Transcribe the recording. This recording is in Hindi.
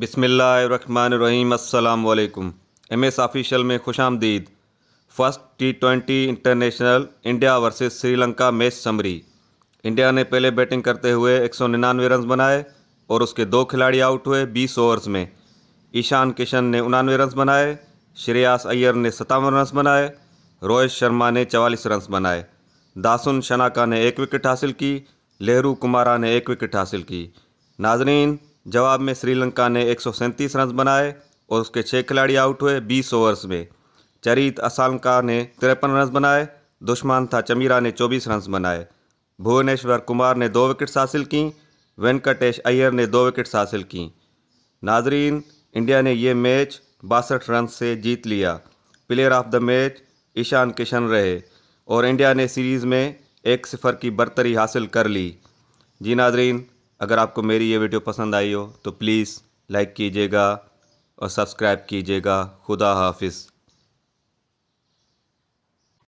बिसमीम् अल्लाम एम एस ऑफिशियल में खुश आमदीद first T twenty international India versus Sri Lanka match summary India ने पहले बैटिंग करते हुए एक सौ निन्यानवे रन बनाए और उसके दो खिलाड़ी आउट हुए बीस ओवर्स में ईशान किशन ने उनानवे रन बनाए श्रेयास अय्यर ने सतावन रन बनाए रोहित शर्मा ने चवालीस रन बनाए दासुन शनाका ने एक विकेट हासिल की लेहरू कुमारा ने एक विकेट हासिल की नाजरीन जवाब में श्रीलंका ने एक रन बनाए और उसके छः खिलाड़ी आउट हुए 20 ओवर्स में चरित असालका ने तिरपन रन बनाए दुश्मान था चमीरा ने 24 रन बनाए भुवनेश्वर कुमार ने दो विकेट्स हासिल की वेंकटेश अय्यर ने दो विकेट्स हासिल की नाजरीन इंडिया ने ये मैच बासठ रन से जीत लिया player of the match Ishan Kishan रहे और इंडिया ने सीरीज़ में एक सिफर की बरतरी हासिल कर ली जी नाजरीन अगर आपको मेरी ये वीडियो पसंद आई हो तो प्लीज़ लाइक कीजिएगा और सब्सक्राइब कीजिएगा खुदा हाफिज़